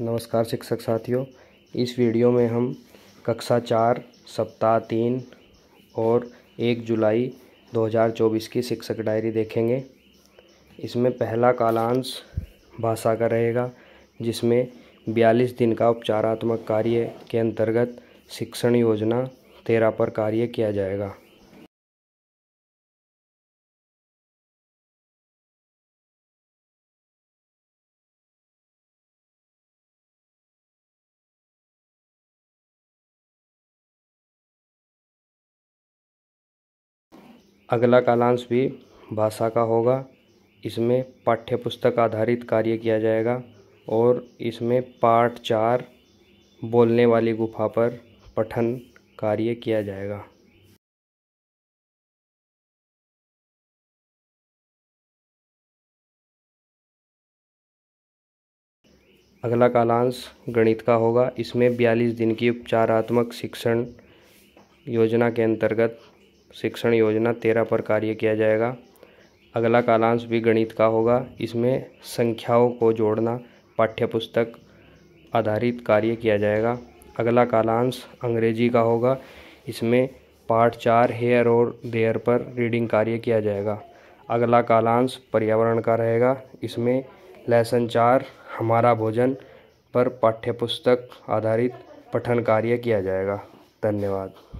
नमस्कार शिक्षक साथियों इस वीडियो में हम कक्षा चार सप्ताह तीन और एक जुलाई 2024 की शिक्षक डायरी देखेंगे इसमें पहला कालांश भाषा का रहेगा जिसमें बयालीस दिन का उपचारात्मक कार्य के अंतर्गत शिक्षण योजना तेरह पर कार्य किया जाएगा अगला कालांश भी भाषा का होगा इसमें पाठ्यपुस्तक आधारित कार्य किया जाएगा और इसमें पाठ चार बोलने वाली गुफा पर पठन कार्य किया जाएगा अगला कालांश गणित का होगा इसमें बयालीस दिन की उपचारात्मक शिक्षण योजना के अंतर्गत शिक्षण योजना तेरह पर कार्य किया जाएगा अगला कालांश भी गणित का होगा इसमें संख्याओं को जोड़ना पाठ्यपुस्तक आधारित कार्य किया जाएगा अगला कालांश अंग्रेजी का होगा इसमें पाठ चार हेयर और देयर पर रीडिंग कार्य किया जाएगा अगला कालांश पर्यावरण का रहेगा इसमें लेसन चार हमारा भोजन पर पाठ्यपुस्तक आधारित पठन कार्य किया जाएगा धन्यवाद